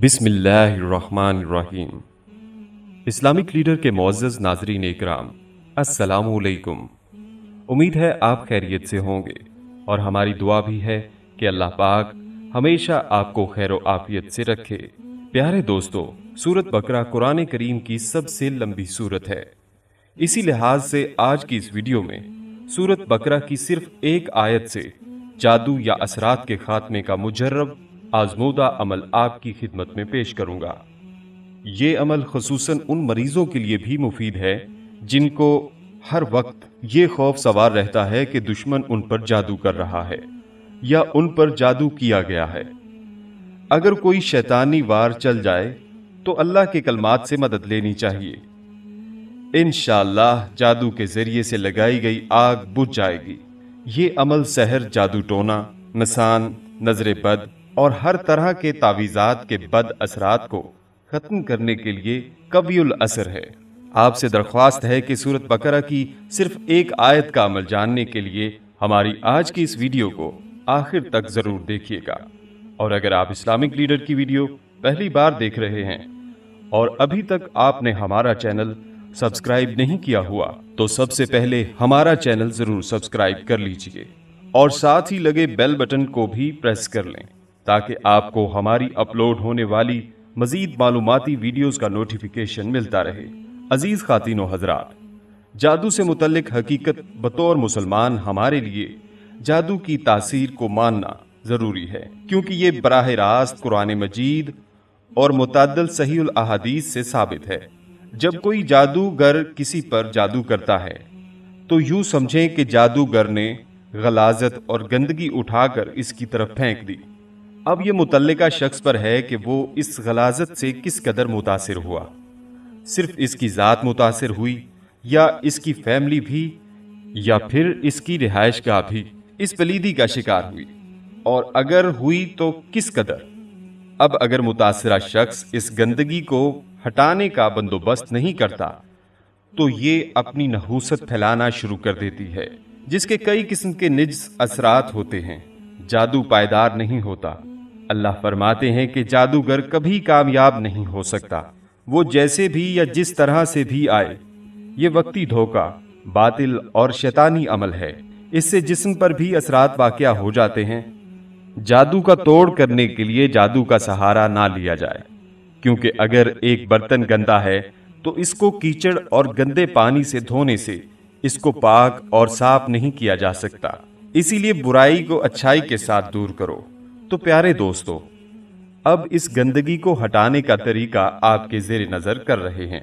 बिसमीम Islamic leader के Moz नाजरीन इकराम असलकुम उम्मीद है आप खैरियत से होंगे और हमारी दुआ भी है कि अल्लाह पाक हमेशा आपको खैर आफियत से रखे प्यारे दोस्तों सूरत बकरा कुरान करीम की सबसे लंबी सूरत है इसी लिहाज से आज की इस वीडियो में सूरत बकरा की सिर्फ एक आयत से जादू या असरात के खात्मे का मुजर्रब आजमूदा अमल आपकी खिदमत में पेश करूंगा ये अमल खसूस उन मरीजों के लिए भी मुफीद है जिनको हर वक्त ये खौफ सवार रहता है कि दुश्मन उन पर जादू कर रहा है या उन पर जादू किया गया है अगर कोई शैतानी वार चल जाए तो अल्लाह के कलमात से मदद लेनी चाहिए इन जादू के जरिए से लगाई गई आग बुझ जाएगी ये अमल सहर जादू टोना नसान नजर बद और हर तरह के तावीज़ात के बद असरात को ख़त्म करने के लिए कवियुल असर है आपसे दरख्वास्त है कि सूरत बकरा की सिर्फ एक आयत का अमल जानने के लिए हमारी आज की इस वीडियो को आखिर तक ज़रूर देखिएगा और अगर आप इस्लामिक लीडर की वीडियो पहली बार देख रहे हैं और अभी तक आपने हमारा चैनल सब्सक्राइब नहीं किया हुआ तो सबसे पहले हमारा चैनल जरूर सब्सक्राइब कर लीजिए और साथ ही लगे बेल बटन को भी प्रेस कर लें ताकि आपको हमारी अपलोड होने वाली मजीद मालूमती वीडियोस का नोटिफिकेशन मिलता रहे अजीज खातिन जादू से मुतलक हकीकत बतौर मुसलमान हमारे लिए जादू की तासीर को मानना ज़रूरी है क्योंकि ये बरह रास्त कुरान मजीद और मुतल सही अहादीस से साबित है जब कोई जादूगर किसी पर जादू करता है तो यूं समझें कि जादूगर ने गलाजत और गंदगी उठाकर इसकी तरफ फेंक दी अब यह मुतल शख्स पर है कि वो इस गलाजत से किस कदर मुतासर हुआ सिर्फ इसकी ज़ात मुतासर हुई या इसकी फैमिली भी या फिर इसकी रिहाइश का भी इस पलीदी का शिकार हुई और अगर हुई तो किस कदर अब अगर मुतासरा शख्स इस गंदगी को हटाने का बंदोबस्त नहीं करता तो ये अपनी नहूसत फैलाना शुरू कर देती है जिसके कई किस्म के निज असरात होते हैं जादू पायदार नहीं होता अल्लाह फरमाते हैं कि जादूगर कभी कामयाब नहीं हो सकता वो जैसे भी या जिस तरह से भी आए ये वक्ती धोखा बातिल और शैतानी अमल है इससे जिस्म पर भी असरात वाक़ हो जाते हैं जादू का तोड़ करने के लिए जादू का सहारा ना लिया जाए क्योंकि अगर एक बर्तन गंदा है तो इसको कीचड़ और गंदे पानी से धोने से इसको पाक और साफ नहीं किया जा सकता इसीलिए बुराई को अच्छाई के साथ दूर करो तो प्यारे दोस्तों अब इस गंदगी को हटाने का तरीका आपके जेर नजर कर रहे हैं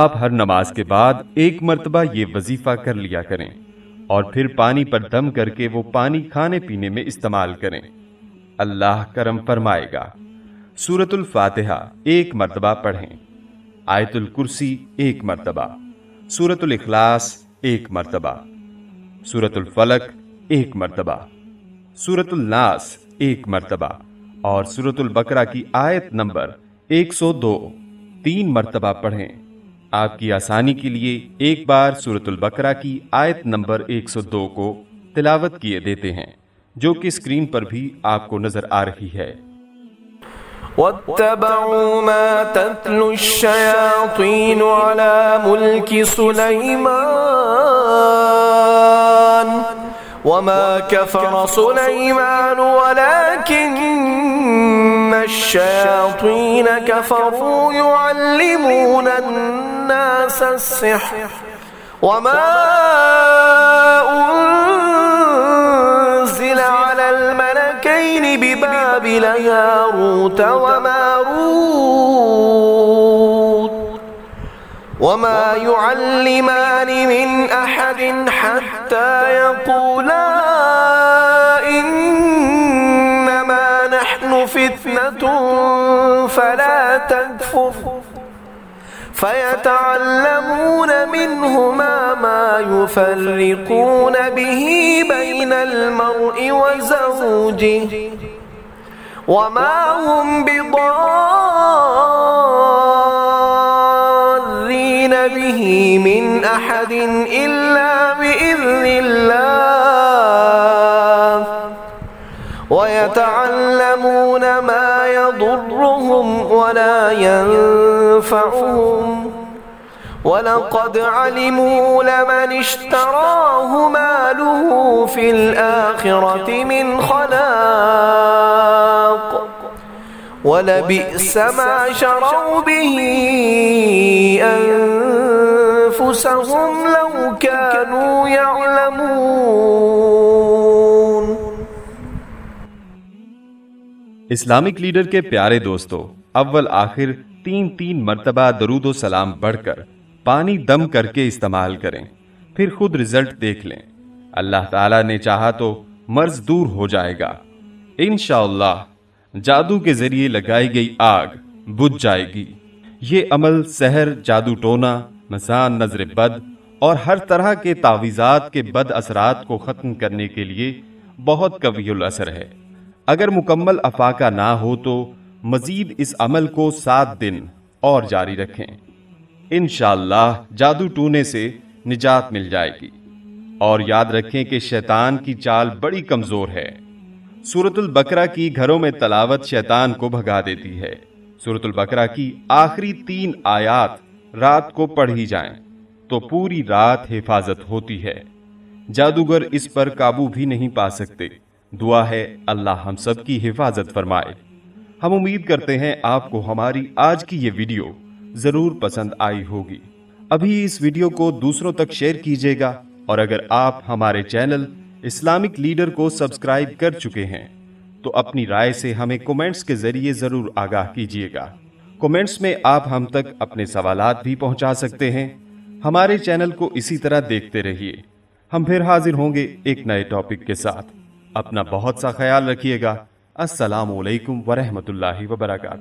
आप हर नमाज के बाद एक मरतबा ये वजीफा कर लिया करें और फिर पानी पर दम करके वो पानी खाने पीने में इस्तेमाल करें अल्लाह करम फरमाएगा सूरतुल फातिहा एक मरतबा पढ़ें आयतुल कुर्सी एक मरतबा सूरतुल इखलास एक मरतबा सूरतुल फलक एक मरतबा सूरतुल नास एक मरतबा और सूरतुल बकरा की आयत नंबर 102 तीन मरतबा पढ़ें आपकी आसानी के लिए एक बार सूरतुल बकरा की आयत नंबर 102 को तिलावत किए देते हैं जो कि स्क्रीन पर भी आपको नजर आ रही है واتبعوا ما تتلو الشياطين على ملك سليمان وما كفر سليمان ولكن الشياطين كفروا يعلمون الناس السحر وما قبل ياروت وماروت وما يعلمان من أحد حتى يقولا إنما نحن فتنة فلا تكفر فيتعلمون منهما ما يفرقون به بين المرء وزوجه وما هم بضارين به من أحد إلا بإذن الله ويتعلمون ما يضرهم ولا ينفعهم ولقد علموا لمن اشتراه ماله في الآخرة من خلاق ولبئس ما شروا به أنفسهم لو كانوا يعلمون کے پیارے دوستو اول آخر تین تین مرتبہ درود و سلام بڑھ کر पानी दम करके इस्तेमाल करें फिर खुद रिजल्ट देख लें अल्लाह ताला ने चाहा तो मर्ज दूर हो जाएगा इन जादू के ज़रिए लगाई गई आग बुझ जाएगी ये अमल सहर जादू टोना मसान नजर बद और हर तरह के तावीज़ात के बद असरात को ख़त्म करने के लिए बहुत कवील असर है अगर मुकम्मल अफाका ना हो तो मज़ीद इस अमल को सात दिन और जारी रखें इन जादू टूने से निजात मिल जाएगी और याद रखें कि शैतान की चाल बड़ी कमज़ोर है सूरतुल बकरा की घरों में तलावत शैतान को भगा देती है सूरतुल बकरा की आखिरी तीन आयात रात को पढ़ी जाएं तो पूरी रात हिफाजत होती है जादूगर इस पर काबू भी नहीं पा सकते दुआ है अल्लाह हम सब की हिफाजत फरमाए हम उम्मीद करते हैं आपको हमारी आज की ये वीडियो जरूर पसंद आई होगी अभी इस वीडियो को दूसरों तक शेयर कीजिएगा और अगर आप हमारे चैनल इस्लामिक लीडर को सब्सक्राइब कर चुके हैं तो अपनी राय से हमें कमेंट्स के जरिए जरूर आगाह कीजिएगा कमेंट्स में आप हम तक अपने सवाल भी पहुंचा सकते हैं हमारे चैनल को इसी तरह देखते रहिए हम फिर हाजिर होंगे एक नए टॉपिक के साथ अपना बहुत सा ख्याल रखिएगा असलकम लाही वर्का